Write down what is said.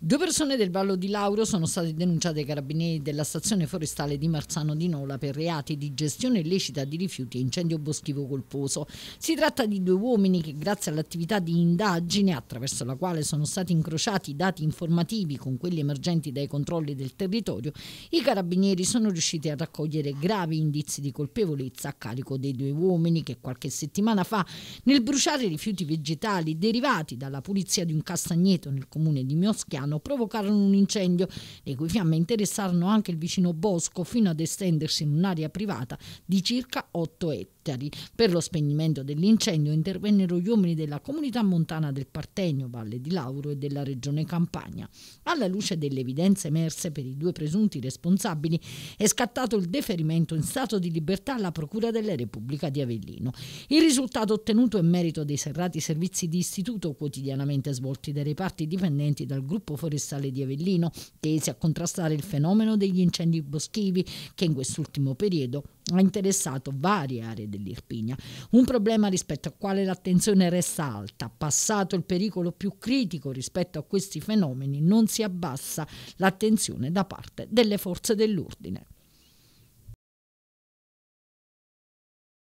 Due persone del Vallo di Lauro sono state denunciate ai carabinieri della stazione forestale di Marzano di Nola per reati di gestione illecita di rifiuti e incendio boschivo colposo. Si tratta di due uomini che grazie all'attività di indagine, attraverso la quale sono stati incrociati dati informativi con quelli emergenti dai controlli del territorio, i carabinieri sono riusciti a raccogliere gravi indizi di colpevolezza a carico dei due uomini che qualche settimana fa, nel bruciare rifiuti vegetali derivati dalla pulizia di un castagneto nel comune di Mioschiano, Milano provocarono un incendio, le cui fiamme interessarono anche il vicino bosco fino ad estendersi in un'area privata di circa 8 ettari. Per lo spegnimento dell'incendio intervennero gli uomini della comunità montana del Partenio, Valle di Lauro e della regione Campania. Alla luce delle evidenze emerse per i due presunti responsabili è scattato il deferimento in stato di libertà alla Procura della Repubblica di Avellino. Il risultato ottenuto è merito dei serrati servizi di istituto quotidianamente svolti dai reparti dipendenti dal gruppo forestale di Avellino, tesi a contrastare il fenomeno degli incendi boschivi che in quest'ultimo periodo ha interessato varie aree dell'Irpinia, un problema rispetto al quale l'attenzione resta alta. Passato il pericolo più critico rispetto a questi fenomeni, non si abbassa l'attenzione da parte delle forze dell'ordine.